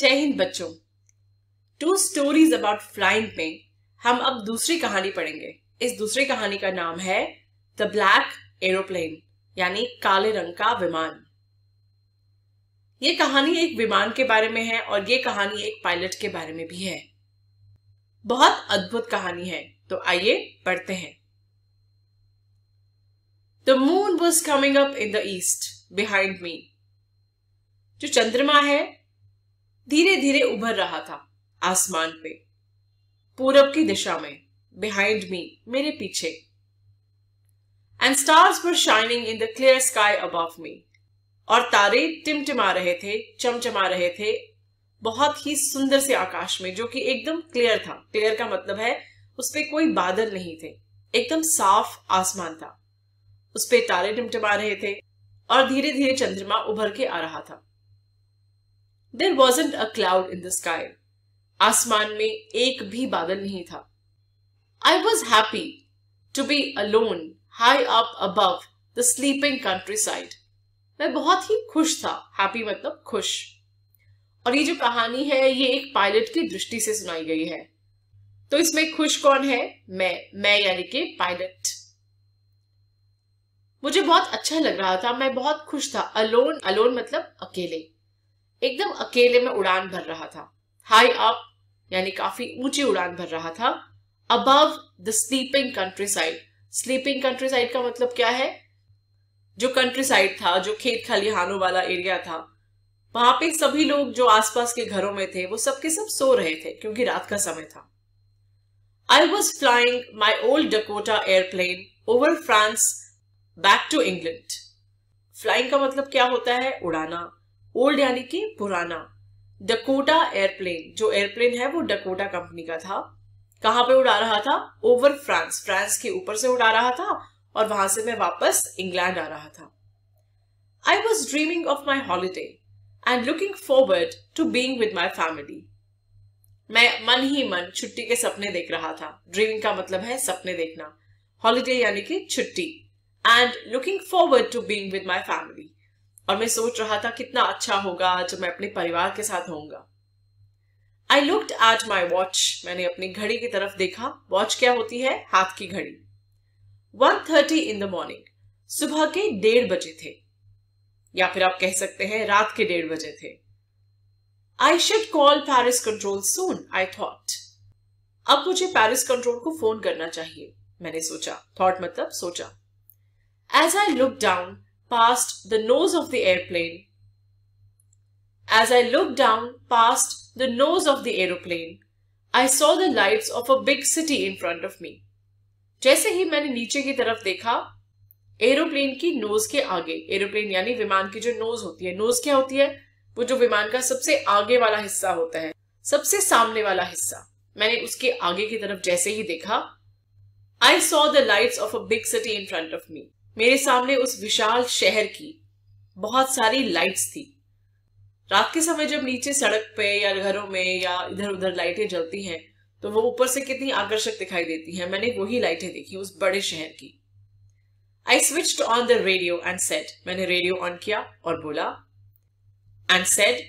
जय हिंद बच्चों to stories about flying में हम अब दूसरी कहानी पढ़ेंगे इस दूसरी कहानी का नाम है द ब्लैक एरोप्लेन यानी काले रंग का विमान ये कहानी एक विमान के बारे में है और ये कहानी एक पायलट के बारे में भी है बहुत अद्भुत कहानी है तो आइए पढ़ते हैं the moon was coming up in the east behind me जो चंद्रमा है धीरे धीरे उभर रहा था आसमान पे पूरब की दिशा में बिहाइंड मी मेरे पीछे and stars were shining in the clear sky अब मी और तारे टिमटिमा रहे थे चमचमा रहे थे बहुत ही सुंदर से आकाश में जो कि एकदम क्लियर था क्लियर का मतलब है उस पर कोई बादल नहीं थे एकदम साफ आसमान था उस पर तारे टिमटिमा रहे थे और धीरे धीरे चंद्रमा उभर के आ रहा था there was a cloud in the sky आसमान में एक भी बादल नहीं था I was happy to be alone high up above the sleeping countryside मैं बहुत ही खुश था हैप्पी मतलब खुश और ये जो कहानी है ये एक पायलट की दृष्टि से सुनाई गई है तो इसमें खुश कौन है मैं मैं यानी कि पायलट मुझे बहुत अच्छा लग रहा था मैं बहुत खुश था अलोन अलोन मतलब अकेले एकदम अकेले में उड़ान भर रहा था हाई अप यानी काफी ऊंची उड़ान भर रहा था above the sleeping countryside sleeping countryside का मतलब क्या है जो कंट्री साइड था जो खेत खलिहानों वाला एरिया था वहां पे सभी लोग जो आसपास के घरों में थे वो सबके सब सो रहे थे क्योंकि रात का समय था I was flying my old Dakota airplane over France back to England flying का मतलब क्या होता है उड़ाना ओल्ड यानी कि पुराना डकोटा एयरप्लेन जो एयरप्लेन है वो डकोटा कंपनी का था कहां पे उड़ा रहा था ओवर फ्रांस फ्रांस के ऊपर से उड़ा रहा था और वहां से मैं वापस इंग्लैंड आ रहा था I was dreaming of my holiday and looking forward to being with my family मैं मन ही मन छुट्टी के सपने देख रहा था ड्रीमिंग का मतलब है सपने देखना हॉलीडे यानी कि छुट्टी and looking forward to being with my family और मैं सोच रहा था कितना अच्छा होगा जब मैं अपने परिवार के साथ होऊंगा I looked at my watch मैंने अपनी घड़ी की तरफ देखा वॉच क्या होती है हाथ की घड़ी one thirty in the morning सुबह के डेढ़ बजे थे या फिर आप कह सकते हैं रात के डेढ़ बजे थे I should call Paris control soon I thought अब मुझे पैरिस कंट्रोल को फोन करना चाहिए मैंने सोचा थॉट मतलब सोचा as I look down past the nose of the airplane. As I looked down past the nose of the aeroplane, I saw the lights of a big city in front of me. जैसे ही मैंने नीचे की तरफ देखा aeroplane की knows के आगे aeroplane यानी विमान की जो नोज होती है नोज क्या होती है वो जो विमान का सबसे आगे वाला हिस्सा होता है सबसे सामने वाला हिस्सा मैंने उसके आगे की तरफ जैसे ही देखा I saw the lights of a big city in front of me मेरे सामने उस विशाल शहर की बहुत सारी लाइट्स थी रात के समय जब नीचे सड़क पे या घरों में या इधर उधर लाइटें जलती हैं तो वो ऊपर से कितनी आकर्षक दिखाई देती हैं मैंने वही लाइटें देखी उस बड़े शहर की I switch on the radio and set मैंने रेडियो ऑन किया और बोला and set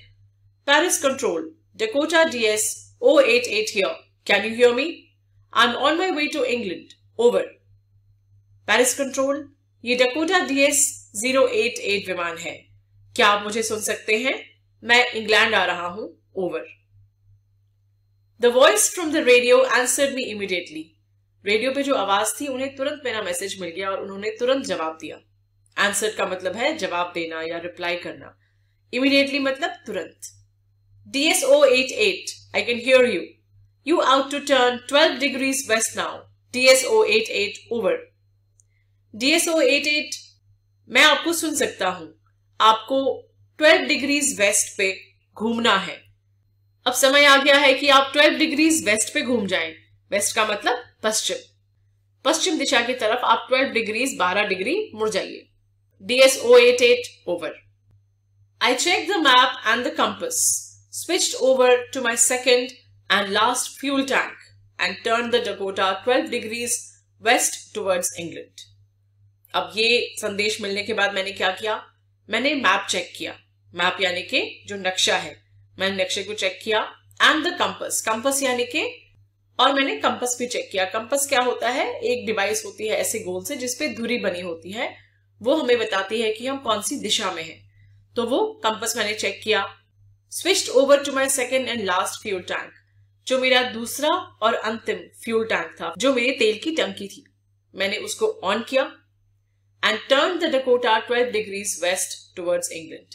Paris control Dakota DS O eight eight here can you hear me I am on my way to England over Paris control ये Dakota DS eight विमान है क्या आप मुझे सुन सकते हैं मैं इंग्लैंड आ रहा हूं over the voice from the radio answer me immediately radio पे जो आवाज थी उन्हें तुरंत मेरा मैसेज मिल गया और उन्होंने तुरंत जवाब दिया आंसर का मतलब है जवाब देना या रिप्लाई करना इमिडिएटली मतलब तुरंत DSO eight I can hear you you ought to turn twelve degrees west now DSO eight eight over DSO eight eight मैं आपको सुन सकता हूं आपको ट्वेल्व डिग्रीज वेस्ट पे घूमना है अब समय आ गया है कि आप ट्वेल्व डिग्रीज वेस्ट पे घूम जाए वेस्ट का मतलब पश्चिम पश्चिम दिशा की तरफ आप 12 डिग्रीज 12 डिग्री मुड़ जाइए DSO eight eight over I check the map and the compass switched over to my second and last fuel tank and turn the Dakota 12 degrees west towards England अब ये संदेश मिलने के बाद मैंने क्या किया मैंने मैप चेक किया मैप यानी के जो नक्शा है मैंने नक्शे को चेक किया एंड द कंपस कंपस यानी के और मैंने कंपस भी चेक किया कंपस क्या होता है एक डिवाइस होती है ऐसे गोल से जिसपे धुरी बनी होती है वो हमें बताती है कि हम कौन सी दिशा में है तो वो कंपस मैंने चेक किया switch over to my second and last fuel tank जो मेरा दूसरा और अंतिम फ्यूल टैंक था जो मेरे तेल की टंकी थी मैंने उसको ऑन किया and turn the Dakota twelve degrees west towards England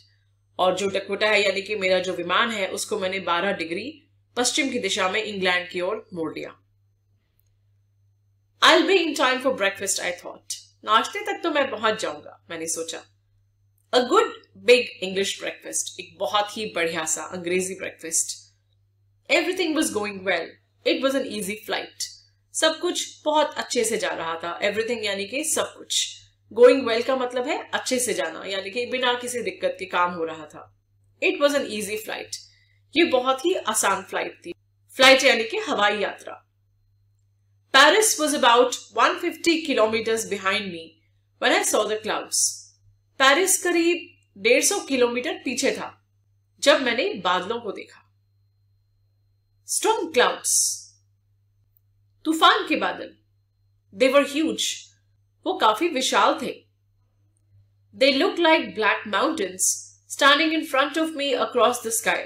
और जो डकोटा है यानी कि मेरा जो विमान है उसको मैंने 12 डिग्री पश्चिम की दिशा में इंग्लैंड की ओर मोड़ लिया I be in time for breakfast I thought नाश्ते तक तो मैं पहुंच जाऊंगा मैंने सोचा a good big English breakfast एक बहुत ही बढ़िया सा अंग्रेजी breakfast everything was going well it was an easy flight सब कुछ बहुत अच्छे से जा रहा था एवरीथिंग यानी कि सब कुछ गोइंग वेल का मतलब है अच्छे से जाना यानी कि बिना किसी दिक्कत के काम हो रहा था it was an easy flight ये बहुत ही आसान फ्लाइट थी फ्लाइट यानी कि हवाई यात्रा Paris was about 150 kilometres behind me when I saw the clouds Paris करीब 150 किलोमीटर पीछे था जब मैंने बादलों को देखा स्ट्रॉन्ग क्लाउड्स तूफान के बादल देवर ह्यूज वो काफी विशाल थे they look like black mountains standing in front of me across the sky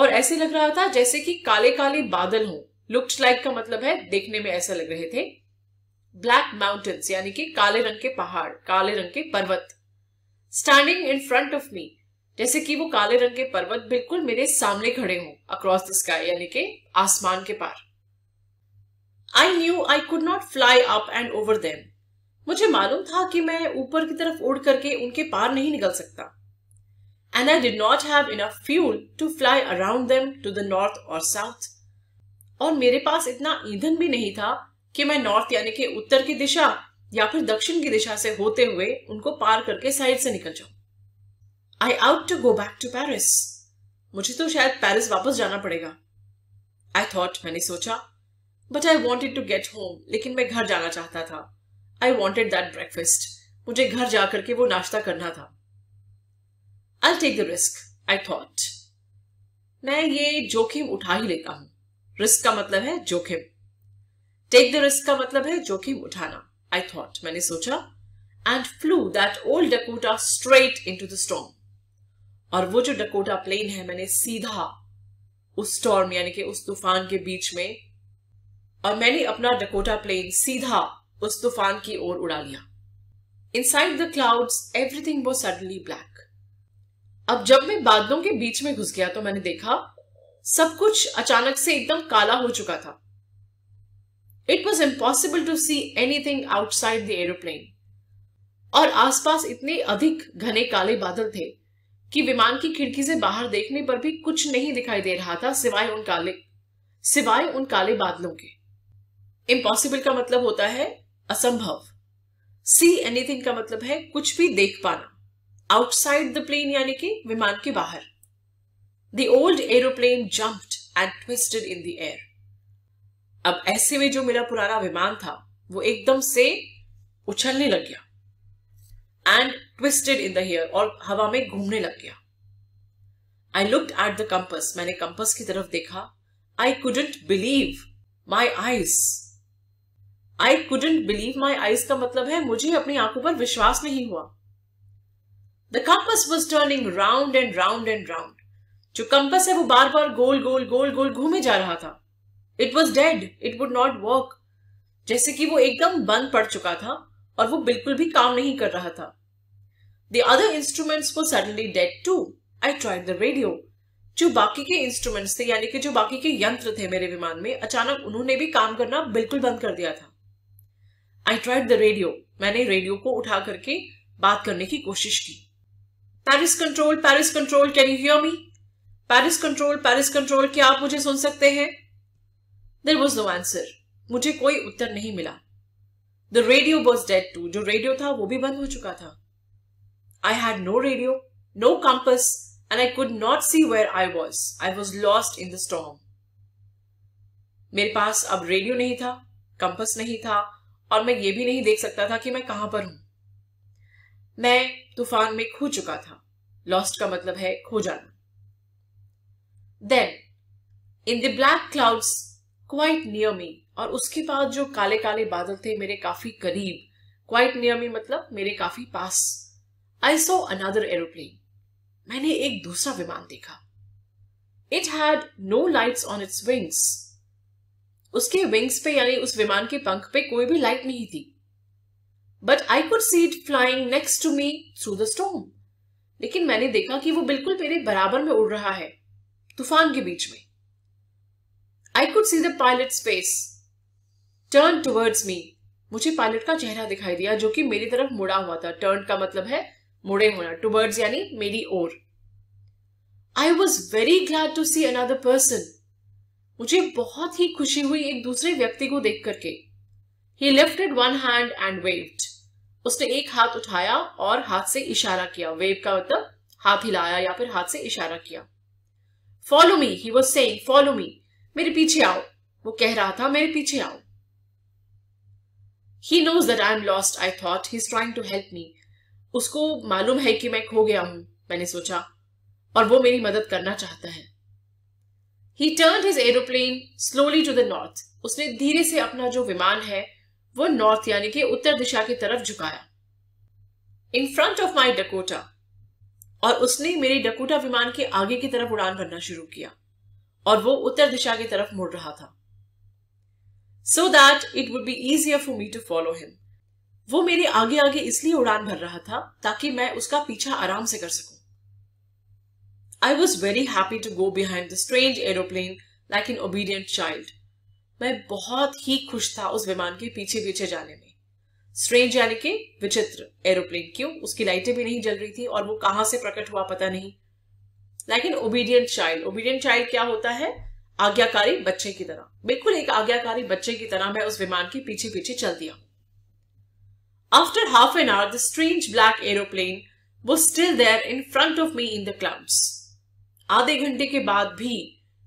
और ऐसे लग रहा था जैसे कि काले काले बादल हों लुक्ड लाइक का मतलब है देखने में ऐसा लग रहे थे ब्लैक माउंटेन्स यानी कि काले रंग के पहाड़ काले रंग के पर्वत standing in front of me जैसे कि वो काले रंग के पर्वत बिल्कुल मेरे सामने खड़े हों अक्रॉस द स्काई यानी कि आसमान के पार I knew I could not fly up and over them मुझे मालूम था कि मैं ऊपर की तरफ उड़ करके उनके पार नहीं निकल सकता and I did not have enough fuel to fly around them to the north और साउथ और मेरे पास इतना ईंधन भी नहीं था कि मैं नॉर्थ यानी कि उत्तर की दिशा या फिर दक्षिण की दिशा से होते हुए उनको पार करके साइड से निकल जाऊं I ought to go back to Paris मुझे तो शायद पैरिस वापस जाना पड़ेगा आई थॉट मैंने सोचा but I wanted to get home लेकिन मैं घर जाना चाहता था आई वॉन्टेड दैट ब्रेकफेस्ट मुझे घर जाकर के वो नाश्ता करना था I take the risk I thought मैं ये जोखिम उठा ही लेता हूं रिस्क का मतलब है जोखिम टेक द रिस्क का मतलब है जोखिम उठाना आई थॉट मैंने सोचा and flew that old Dakota straight into the storm और वो जो डकोटा प्लेन है मैंने सीधा उस स्टॉर्म यानी कि उस तूफान के बीच में और मैंने अपना डकोटा प्लेन सीधा उस तूफान की ओर उड़ा लिया inside the cloud everything was suddenly black अब जब मैं बादलों के बीच में घुस गया तो मैंने देखा सब कुछ अचानक से एकदम काला हो चुका था it was impossible to see anything outside the aeroplane और आसपास इतने अधिक घने काले बादल थे कि विमान की खिड़की से बाहर देखने पर भी कुछ नहीं दिखाई दे रहा था सिवाय उन काले सिवाय उन काले बादलों के इम्पॉसिबल का मतलब होता है असंभव सी एनीथिंग का मतलब है कुछ भी देख पाना आउटसाइड द प्लेन यानी कि विमान के बाहर the old aeroplane jumped and twisted in the air अब ऐसे में जो मेरा पुराना विमान था वो एकदम से उछलने लग गया and twisted in the air और हवा में घूमने लग गया I looked at the compass मैंने कंपस की तरफ देखा I couldn't believe my eyes I couldn't believe my eyes का मतलब है मुझे अपनी आंखों पर विश्वास नहीं हुआ the compass was turning round and round and round जो कंपस है वो बार बार गोल गोल गोल गोल घूमे जा रहा था it was dead it would not work जैसे कि वो एकदम बंद पड़ चुका था और वो बिल्कुल भी काम नहीं कर रहा था the other instruments were suddenly dead too I tried the radio जो बाकी के इंस्ट्रूमेंट्स थे यानी कि जो बाकी के यंत्र थे मेरे विमान में अचानक उन्होंने भी काम करना बिल्कुल बंद कर दिया था आई ट्राइड द रेडियो मैंने रेडियो को उठा करके बात करने की कोशिश की Paris control Paris control can you hear me Paris control Paris control क्या आप मुझे सुन सकते हैं देर वॉज नो आंसर मुझे कोई उत्तर नहीं मिला the radio was dead too जो रेडियो था वो भी बंद हो चुका था I had no radio no compass and I could not see where I was I was lost in the storm मेरे पास अब रेडियो नहीं था कंपस नहीं था और मैं ये भी नहीं देख सकता था कि मैं कहां पर हूं मैं तूफान में खो चुका था लॉस्ट का मतलब है खो जाना then in the black clouds quite near me और उसके बाद जो काले काले बादल थे मेरे काफी करीब क्वाइट नियर मी मतलब मेरे काफी पास आई सो अनदर एरोप्लेन मैंने एक दूसरा विमान देखा it had no lights on its wings उसके विंग्स पे यानी उस विमान के पंख पे कोई भी लाइट नहीं थी but I could see it flying next to me through the storm लेकिन मैंने देखा कि वो बिल्कुल मेरे बराबर में उड़ रहा है तूफान के बीच में I could see the pilot space turn towards me मुझे पायलट का चेहरा दिखाई दिया जो कि मेरी तरफ मुड़ा हुआ था टर्न का मतलब है मुड़े होना टूवर्ड्स यानी मेरी ओर I was very glad to see another person मुझे बहुत ही खुशी हुई एक दूसरे व्यक्ति को देख करके ही lifted one hand and waved उसने एक हाथ उठाया और हाथ से इशारा किया वेव का मतलब हाथ हिलाया या फिर हाथ से इशारा किया follow me he was say follow me मेरे पीछे आओ वो कह रहा था मेरे पीछे आओ he knows that I am lost I thought he is trying to help me उसको मालूम है कि मैं खो गया हूं मैंने सोचा और वो मेरी मदद करना चाहता है he turn his aeroplane slowly to the north उसने धीरे से अपना जो विमान है वो नॉर्थ यानी कि उत्तर दिशा की तरफ झुकाया in front of my Dakota और उसने मेरे डकोटा विमान के आगे की तरफ उड़ान भरना शुरू किया और वो उत्तर दिशा की तरफ मुड़ रहा था so that it would be easier for me to follow him वो मेरे आगे आगे इसलिए उड़ान भर रहा था ताकि मैं उसका पीछा आराम से कर सकूं I was very happy to go behind the strange aeroplane like an obedient child. मैं बहुत ही खुश था उस विमान के पीछे पीछे जाने में स्ट्रेंज यानी कि विचित्र एरोप्लेन क्यों उसकी लाइटें भी नहीं जल रही थी और वो कहां से प्रकट हुआ पता नहीं like an obedient child obedient child क्या होता है आज्ञाकारी बच्चे की तरह बिल्कुल एक आज्ञाकारी बच्चे की तरह मैं उस विमान के पीछे पीछे चल दिया after half an hour the strange black aeroplane was still there in front of me in the clouds आधे घंटे के बाद भी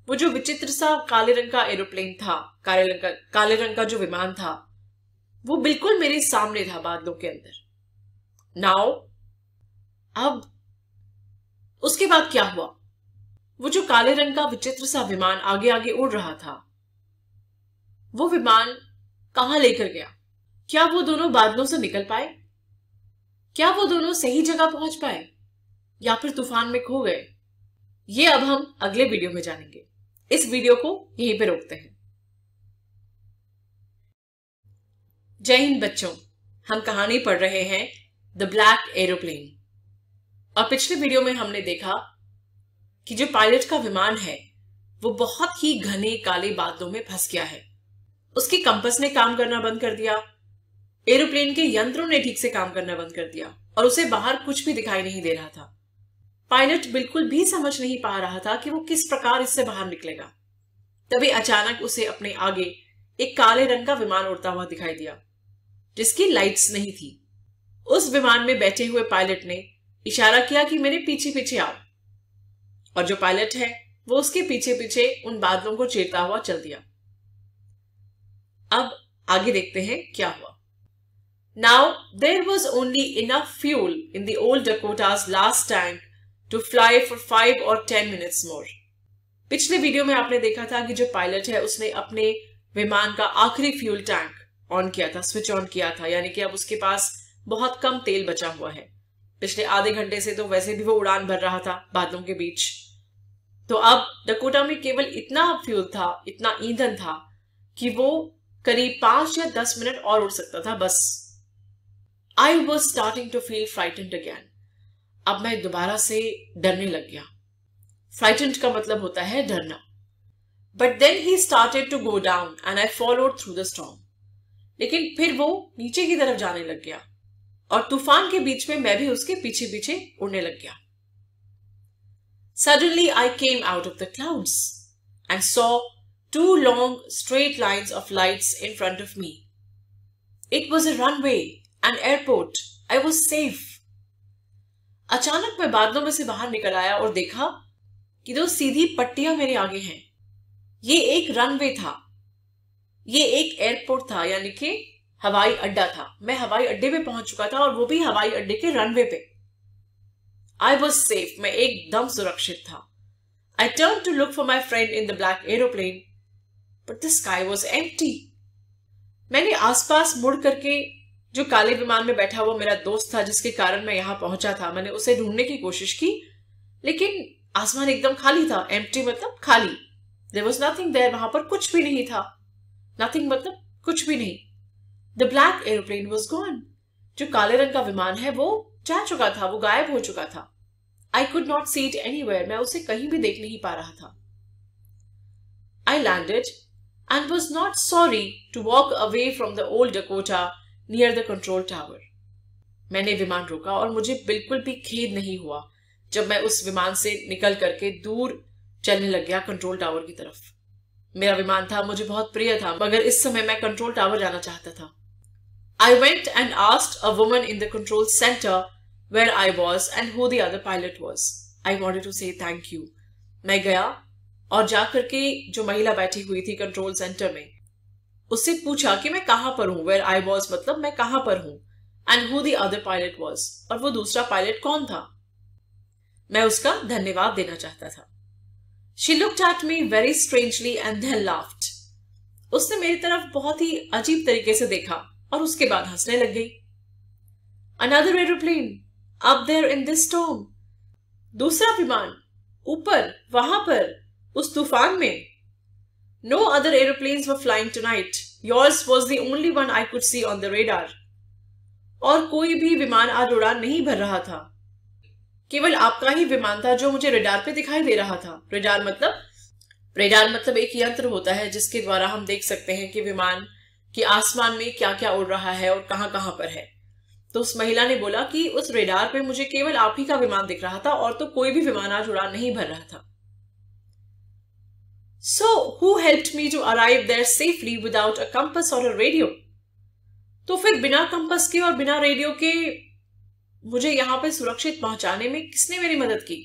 वो जो विचित्र सा काले रंग का एरोप्लेन था काले रंग का काले रंग का जो विमान था वो बिल्कुल मेरे सामने था बादलों के अंदर नाउ अब उसके बाद क्या हुआ वो जो काले रंग का विचित्र सा विमान आगे आगे उड़ रहा था वो विमान कहा लेकर गया क्या वो दोनों बादलों से निकल पाए क्या वो दोनों सही जगह पहुंच पाए या फिर तूफान में खो गए ये अब हम अगले वीडियो में जानेंगे इस वीडियो को यहीं पे रोकते हैं जय हिंद बच्चों हम कहानी पढ़ रहे हैं द ब्लैक एरोप्लेन और पिछले वीडियो में हमने देखा कि जो पायलट का विमान है वो बहुत ही घने काले बादलों में फंस गया है उसके कंपस ने काम करना बंद कर दिया एरोप्लेन के यंत्रों ने ठीक से काम करना बंद कर दिया और उसे बाहर कुछ भी दिखाई नहीं दे रहा था पायलट बिल्कुल भी समझ नहीं पा रहा था कि वो किस प्रकार इससे बाहर निकलेगा तभी अचानक उसे अपने आगे एक काले रंग का विमान उड़ता हुआ दिखाई दिया जिसकी लाइट्स नहीं थी उस विमान में बैठे हुए पायलट ने इशारा किया कि मेरे पीछे पीछे आओ और जो पायलट है वो उसके पीछे पीछे उन बादलों को चेरता हुआ चल दिया अब आगे देखते हैं क्या हुआ now there was only enough fuel in the old Dakota's last tank to fly for five और टेन मिनट्स मोर पिछले वीडियो में आपने देखा था कि जो पायलट है उसने अपने विमान का आखिरी फ्यूल टैंक ऑन किया था स्विच ऑन किया था यानी कि अब उसके पास बहुत कम तेल बचा हुआ है पिछले आधे घंटे से तो वैसे भी वो उड़ान भर रहा था बादलों के बीच तो अब डकोटा में केवल इतना फ्यूल था इतना ईंधन था कि वो करीब पांच या दस मिनट और उड़ सकता था बस I was starting to feel frightened again अब मैं दोबारा से डरने लग गया फ्लाइट का मतलब होता है डरना but then he started to go down and I followed through the storm लेकिन फिर वो नीचे की तरफ जाने लग गया और तूफान के बीच में मैं भी उसके पीछे पीछे उड़ने लग गया suddenly I came out of the clouds and saw two long straight lines of lights in front of me it was a way and airport I was safe अचानक मैं बादलों में से बाहर निकल आया और देखा कि दो सीधी पट्टियां मेरे आगे हैं ये एक रनवे था ये एक एयरपोर्ट था यानी कि हवाई अड्डा था मैं हवाई अड्डे पे पहुंच चुका था और वो भी हवाई अड्डे के रनवे पे आई वॉज सेफ मैं एकदम सुरक्षित था I turn to look for my friend in the black aeroplane but the sky was एम मैंने आसपास मुड़ करके जो काले विमान में बैठा हुआ मेरा दोस्त था जिसके कारण मैं यहाँ पहुंचा था मैंने उसे ढूंढने की कोशिश की लेकिन आसमान एकदम खाली था एम मतलब खाली देर वॉज नथिंग देर वहां पर कुछ भी नहीं था नथिंग मतलब कुछ भी नहीं the black aeroplane was gone जो काले रंग का विमान है वो जा चुका था वो गायब हो चुका था I could not see it any मैं उसे कहीं भी देख नहीं पा रहा था I landed and was not sorry to walk away from the old Dakota near the control tower मैंने विमान रोका और मुझे बिल्कुल भी खेद नहीं हुआ जब मैं उस विमान से निकल करके दूर चलने लग गया कंट्रोल टावर की तरफ मेरा विमान था मुझे बहुत प्रिय था मगर इस समय मैं कंट्रोल टावर जाना चाहता था I went and asked a woman in the control centre where I was and who the other pilot was I wanted to say thank you मैं गया और जाकर के जो महिला बैठी हुई थी कंट्रोल सेंटर में उससे पूछा कि मैं कहाँ पर हूँ वेर आई वॉज मतलब मैं कहाँ पर हूँ and who the other pilot was और वो दूसरा पायलट कौन था मैं उसका धन्यवाद देना चाहता था she looked at me very strangely and then laughed उसने मेरी तरफ बहुत ही अजीब तरीके से देखा और उसके बाद हंसने लग गई another aeroplane up there in this storm दूसरा विमान ऊपर वहां पर उस तूफान में No other aeroplanes were flying tonight. Yours was the only one I could see on the radar. और कोई भी विमान आज उड़ान नहीं भर रहा था केवल आपका ही विमान था जो मुझे रेडार पे दिखाई दे रहा था रेडार मतलब रेडार मतलब एक यंत्र होता है जिसके द्वारा हम देख सकते हैं कि विमान की आसमान में क्या क्या उड़ रहा है और कहाँ कहां पर है तो उस महिला ने बोला कि उस रेडार पे मुझे केवल आप ही का विमान दिख रहा था और तो कोई भी विमान आज उड़ान नहीं भर रहा था So who helped me to arrive there safely without a compass or a radio? तो फिर बिना कंपस के और बिना रेडियो के मुझे यहां पे सुरक्षित पहुंचाने में किसने मेरी मदद की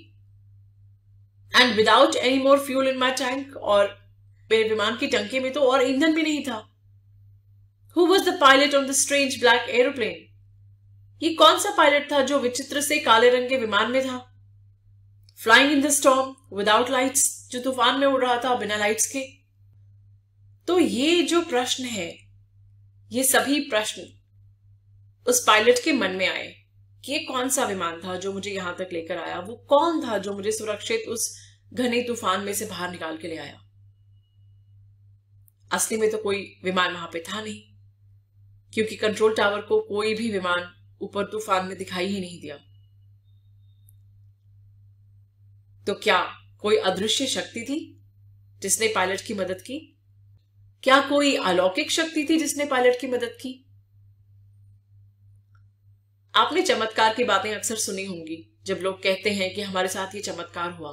and without any more fuel in my tank और मेरे विमान की टंकी में तो और ईंधन भी नहीं था who was the pilot on the strange black aeroplane ये कौन सा पायलट था जो विचित्र से काले रंग के विमान में था flying in the storm without lights जो तूफान में उड़ रहा था बिना लाइट्स के तो ये जो प्रश्न है ये सभी प्रश्न उस पायलट के मन में आए कि ये कौन सा विमान था जो मुझे यहां तक लेकर आया वो कौन था जो मुझे सुरक्षित उस घने तूफान में से बाहर निकाल के ले आया असली में तो कोई विमान वहां पे था नहीं क्योंकि कंट्रोल टावर को कोई भी विमान ऊपर तूफान में दिखाई ही नहीं दिया तो क्या कोई अदृश्य शक्ति थी जिसने पायलट की मदद की क्या कोई अलौकिक शक्ति थी जिसने पायलट की मदद की आपने चमत्कार की बातें अक्सर सुनी होंगी जब लोग कहते हैं कि हमारे साथ ये चमत्कार हुआ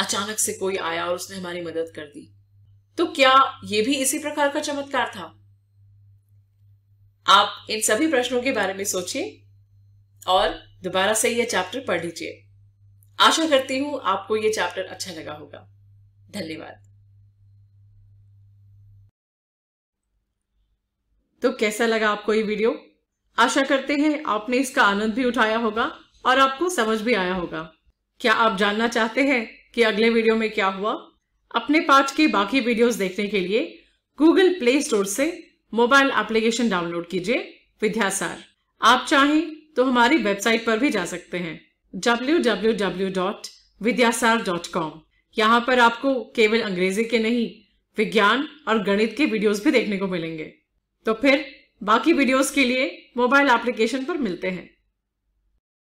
अचानक से कोई आया और उसने हमारी मदद कर दी तो क्या यह भी इसी प्रकार का चमत्कार था आप इन सभी प्रश्नों के बारे में सोचिए और दोबारा से यह चैप्टर पढ़ लीजिए आशा करती हूँ आपको ये चैप्टर अच्छा लगा होगा धन्यवाद तो कैसा लगा आपको ये वीडियो आशा करते हैं आपने इसका आनंद भी उठाया होगा और आपको समझ भी आया होगा क्या आप जानना चाहते हैं कि अगले वीडियो में क्या हुआ अपने पाठ के बाकी वीडियोस देखने के लिए गूगल प्ले स्टोर से मोबाइल एप्लीकेशन डाउनलोड कीजिए विद्यासार आप चाहें तो हमारी वेबसाइट पर भी जा सकते हैं www.vidyasar.com यहाँ पर आपको केवल अंग्रेजी के नहीं विज्ञान और गणित के वीडियोस भी देखने को मिलेंगे तो फिर बाकी वीडियोस के लिए मोबाइल एप्लीकेशन पर मिलते हैं